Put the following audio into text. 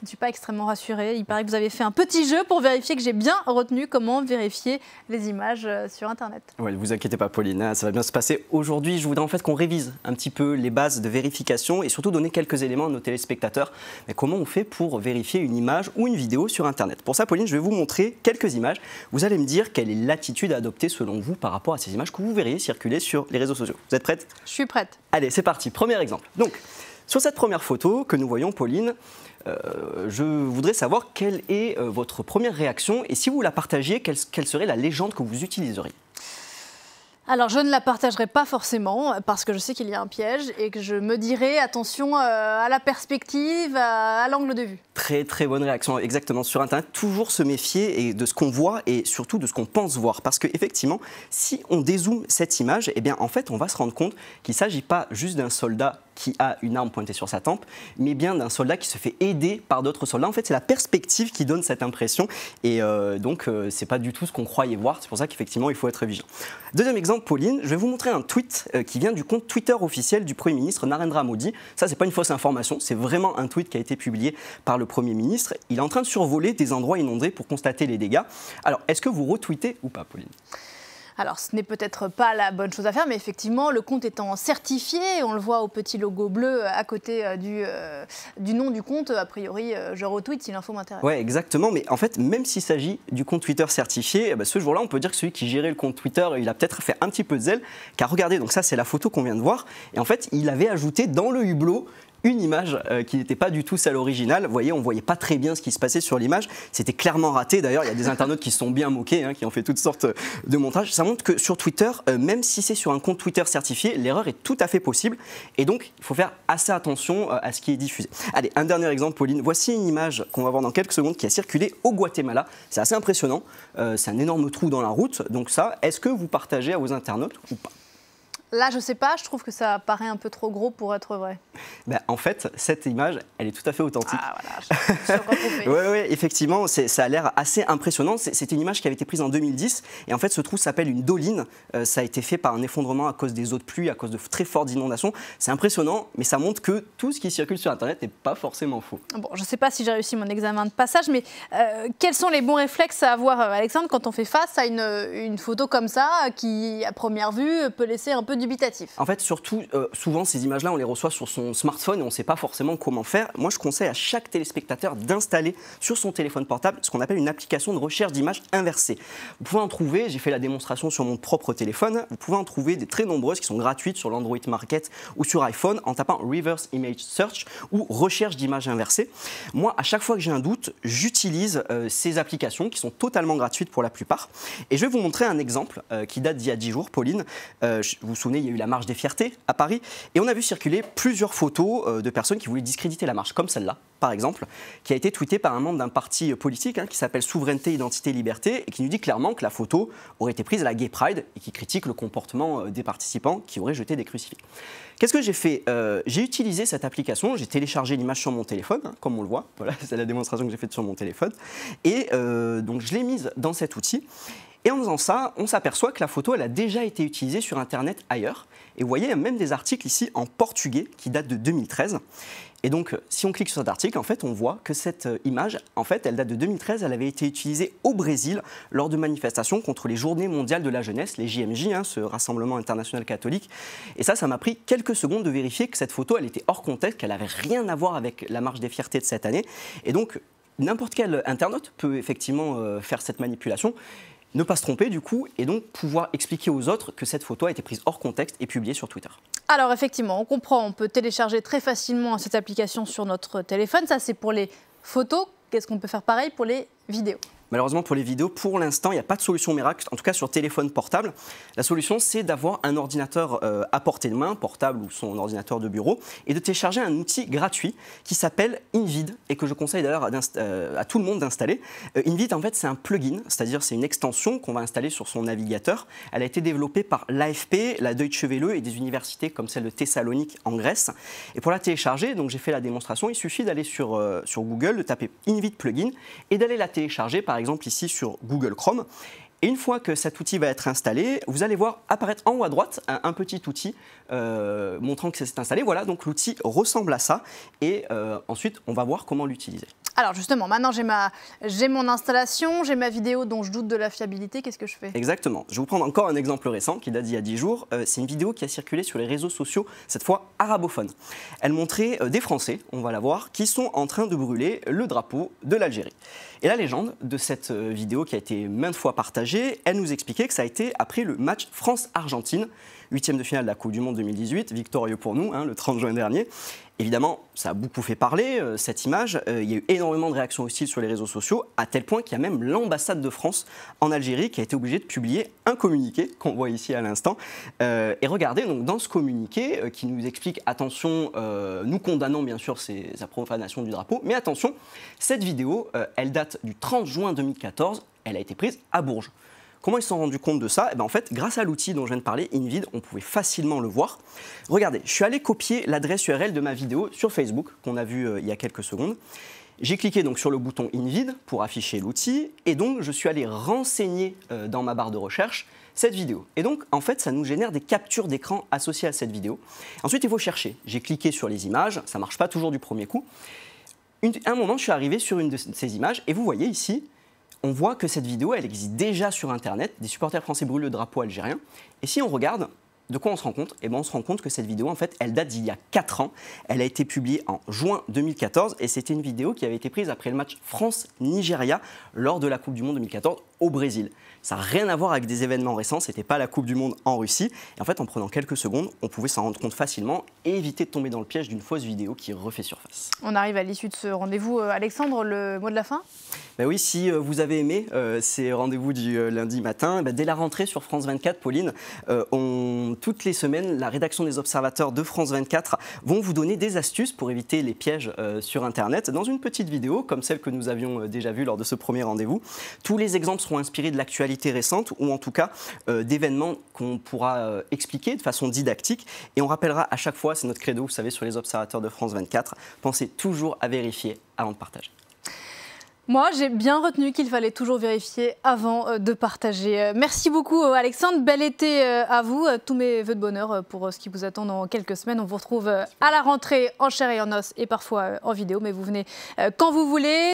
Je ne suis pas extrêmement rassurée. Il paraît que vous avez fait un petit jeu pour vérifier que j'ai bien retenu comment vérifier les images euh, sur Internet. Oui, ne vous inquiétez pas, Pauline, ça va bien se passer. Aujourd'hui, je voudrais en fait qu'on révise un petit peu les bases de vérification et surtout donner quelques éléments à nos téléspectateurs. Mais comment on fait pour vérifier une image ou une vidéo sur Internet Pour ça, Pauline, je vais vous montrer quelques images. Vous allez me dire quelle est l'attitude à adopter selon vous par rapport à ces images que vous verriez circuler sur les réseaux sociaux. Vous êtes prête Je suis prête. Allez, c'est parti. Premier exemple. Donc, sur cette première photo que nous voyons, Pauline, euh, je voudrais savoir quelle est euh, votre première réaction et si vous la partagiez, quelle, serait la légende que vous utiliseriez alors je ne la partagerai pas forcément parce que je sais qu'il y a un piège et que je me dirai attention euh, à la perspective, à, l'angle de vue. Très très bonne réaction, exactement. Sur Internet, toujours se méfier et de ce qu'on voit et surtout de ce qu'on pense voir. Parce qu'effectivement, si on dézoome cette image, eh bien en fait on va se rendre compte qu'il ne s'agit pas juste d'un soldat qui a une arme pointée sur sa tempe, mais bien d'un soldat qui se fait aider par d'autres soldats. En fait, c'est la perspective qui donne cette impression, et euh, donc euh, c'est pas du tout ce qu'on croyait voir. C'est pour ça qu'effectivement, il faut être vigilant. Deuxième exemple, Pauline, je vais vous montrer un tweet euh, qui vient du compte Twitter officiel du Premier ministre Narendra Modi. Ça, ce n'est pas une fausse information, c'est vraiment un tweet qui a été publié par le Premier ministre. Il est en train de survoler des endroits inondés pour constater les dégâts. Alors, est-ce que vous retweetez ou pas, Pauline alors, ce n'est peut-être pas la bonne chose à faire, mais effectivement, le compte étant certifié, on le voit au petit logo bleu euh, à côté euh, du, euh, du nom du compte, a priori, je retweet si l'info m'intéresse. Oui, exactement. Mais en fait, même s'il s'agit du compte Twitter certifié, eh ben, ce jour-là, on peut dire que celui qui gérait le compte Twitter, il a peut-être fait un petit peu de zèle, car regardez, donc ça, c'est la photo qu'on vient de voir. Et en fait, il avait ajouté dans le hublot une image euh, qui n'était pas du tout celle originale. Vous voyez, on ne voyait pas très bien ce qui se passait sur l'image. C'était clairement raté. D'ailleurs, il y a des internautes qui se sont bien moqués, hein, qui ont fait toutes sortes euh, de montages. Ça montre que sur Twitter, euh, même si c'est sur un compte Twitter certifié, l'erreur est tout à fait possible. Et donc, il faut faire assez attention à ce qui est diffusé. Allez, un dernier exemple, Pauline. Voici une image qu'on va voir dans quelques secondes qui a circulé au Guatemala. C'est assez impressionnant. c'est un énorme trou dans la route. Donc ça, est-ce que vous partagez à vos internautes ou pas Là, je ne sais pas, je trouve que ça paraît un peu trop gros pour être vrai. Bah, en fait, cette image, elle est tout à fait authentique. Ah voilà, je, Oui, effectivement, ça a l'air assez impressionnant. C'est une image qui avait été prise en 2010. Et en fait, ce trou s'appelle une doline. Euh, ça a été fait par un effondrement à cause des eaux de pluie, à cause de très fortes inondations. C'est impressionnant, mais ça montre que tout ce qui circule sur Internet n'est pas forcément faux. Bon, je ne sais pas si j'ai réussi mon examen de passage, mais euh, quels sont les bons réflexes à avoir, euh, Alexandre, quand on fait face à une, une photo comme ça, qui, à première vue, peut laisser un peu dubitatif. En fait, surtout, euh, souvent, ces images-là, on les reçoit sur son smartphone et on ne sait pas forcément comment faire. Moi, je conseille à chaque téléspectateur d'installer sur son téléphone portable ce qu'on appelle une application de recherche d'images inversées. Vous pouvez en trouver, j'ai fait la démonstration sur mon propre téléphone, vous pouvez en trouver des très nombreuses qui sont gratuites sur l'Android Market ou sur iPhone en tapant Reverse Image Search ou recherche d'images inversées. Moi, à chaque fois que j'ai un doute, j'utilise euh, ces applications qui sont totalement gratuites pour la plupart. Et je vais vous montrer un exemple euh, qui date d'il y a 10 jours, Pauline. vous il y a eu la marche des fiertés à Paris, et on a vu circuler plusieurs photos euh, de personnes qui voulaient discréditer la marche, comme celle-là, par exemple, qui a été tweetée par un membre d'un parti politique hein, qui s'appelle Souveraineté, Identité, Liberté, et qui nous dit clairement que la photo aurait été prise à la Gay Pride, et qui critique le comportement euh, des participants qui auraient jeté des crucifix. Qu'est-ce que j'ai fait euh, J'ai utilisé cette application, j'ai téléchargé l'image sur mon téléphone, hein, comme on le voit, voilà, c'est la démonstration que j'ai faite sur mon téléphone, et donc je l'ai mise dans cet outil, et en faisant ça, on s'aperçoit que la photo, elle a déjà été utilisée sur Internet ailleurs. Et vous voyez, il y a même des articles ici en portugais qui datent de 2013. Et donc, euh, si on clique sur cet article, en fait, on voit que cette euh, image, en fait, elle date de 2013. Elle avait été utilisée au Brésil lors de manifestations contre les Journées mondiales de la jeunesse, les JMJ, hein, ce rassemblement international catholique. Et ça, ça m'a pris quelques secondes de vérifier que cette photo, elle était hors contexte, qu'elle n'avait rien à voir avec la marche des fiertés de cette année. Et donc, n'importe quel internaute peut effectivement euh, faire cette manipulation ne pas se tromper du coup et donc pouvoir expliquer aux autres que cette photo a été prise hors contexte et publiée sur Twitter. Alors effectivement, on comprend, on peut télécharger très facilement cette application sur notre téléphone, ça c'est pour les photos. Qu'est-ce qu'on peut faire pareil pour les vidéos Malheureusement pour les vidéos, pour l'instant, il n'y a pas de solution miracle, en tout cas sur téléphone portable. La solution, c'est d'avoir un ordinateur euh, à portée de main, portable ou son ordinateur de bureau, et de télécharger un outil gratuit qui s'appelle InVid et que je conseille d'ailleurs à, euh, tout le monde d'installer. Euh, InVid, en fait, c'est un plugin, c'est-à-dire c'est une extension qu'on va installer sur son navigateur. Elle a été développée par l'AFP, la Deutsche Welle et des universités comme celle de Thessalonique en Grèce. Et pour la télécharger, donc j'ai fait la démonstration, il suffit d'aller sur, sur Google, de taper InVid plugin et d'aller la télécharger par exemple ici sur Google Chrome. Et une fois que cet outil va être installé, vous allez voir apparaître en haut à droite un, petit outil euh, montrant que c'est installé. Voilà, donc l'outil ressemble à ça. Et euh, ensuite, on va voir comment l'utiliser. Alors justement, maintenant j'ai ma, j'ai mon installation, j'ai ma vidéo dont je doute de la fiabilité, qu'est-ce que je fais Exactement. Je vais vous prendre encore un exemple récent qui date d'il y a 10 jours. Euh, c'est une vidéo qui a circulé sur les réseaux sociaux, cette fois arabophone. Elle montrait euh, des Français, on va la voir, qui sont en train de brûler le drapeau de l'Algérie. Et la légende de cette euh, vidéo qui a été maintes fois partagée, elle nous expliquait que ça a été après le match France-Argentine huitième de finale de la Coupe du Monde 2018, victorieux pour nous, hein, le 30 juin dernier. Évidemment, ça a beaucoup fait parler, euh, cette image. Euh, il y a eu énormément de réactions hostiles sur les réseaux sociaux, à tel point qu'il y a même l'ambassade de France en Algérie qui a été obligée de publier un communiqué qu'on voit ici à l'instant. Euh, et regardez, donc, dans ce communiqué qui nous explique, attention, nous condamnons bien sûr ces, sa du drapeau, mais attention, cette vidéo, elle date du 30 juin 2014, elle a été prise à Bourges. Comment ils se sont rendus compte de ça et eh bien En fait, grâce à l'outil dont je viens de parler, InVid, on pouvait facilement le voir. Regardez, je suis allé copier l'adresse URL de ma vidéo sur Facebook, qu'on a vu euh, il y a quelques secondes. J'ai cliqué donc sur le bouton InVid pour afficher l'outil, et donc je suis allé renseigner euh, dans ma barre de recherche cette vidéo. Et donc, en fait, ça nous génère des captures d'écran associées à cette vidéo. Ensuite, il faut chercher. J'ai cliqué sur les images, ça ne marche pas toujours du premier coup. un moment, je suis arrivé sur une de ces images, et vous voyez ici, on voit que cette vidéo, elle existe déjà sur Internet. Des supporters français brûlent le drapeau algérien. Et si on regarde, de quoi on se rend compte Eh ben, on se rend compte que cette vidéo, en fait, elle date d'il y a 4 ans. Elle a été publiée en juin 2014 et c'était une vidéo qui avait été prise après le match France-Nigeria lors de la Coupe du Monde 2014 au Brésil. Ça n'a rien à voir avec des événements récents, c'était pas la Coupe du Monde en Russie. Et en fait, en prenant quelques secondes, on pouvait s'en rendre compte facilement et éviter de tomber dans le piège d'une fausse vidéo qui refait surface. On arrive à l'issue de ce rendez-vous. Euh, Alexandre, le mot de la fin ben oui, si euh, vous avez aimé euh, ces rendez-vous du lundi matin, bah dès la rentrée sur France 24, Pauline, on, toutes les semaines, la rédaction des observateurs de France 24 vont vous donner des astuces pour éviter les pièges sur Internet dans une petite vidéo comme celle que nous avions déjà vue lors de ce premier rendez-vous. Tous les exemples sont seront inspirés de l'actualité récente ou en tout cas euh, d'événements qu'on pourra euh, expliquer de façon didactique. Et on rappellera à chaque fois, c'est notre credo, vous savez, sur les observateurs de France 24, pensez toujours à vérifier avant de partager. Moi, j'ai bien retenu qu'il fallait toujours vérifier avant euh, de partager. Merci beaucoup, Alexandre. Bel été à vous. Tous mes voeux de bonheur pour ce qui vous attend dans quelques semaines. On vous retrouve à la rentrée en chair et en os et parfois en vidéo, mais vous venez quand vous voulez.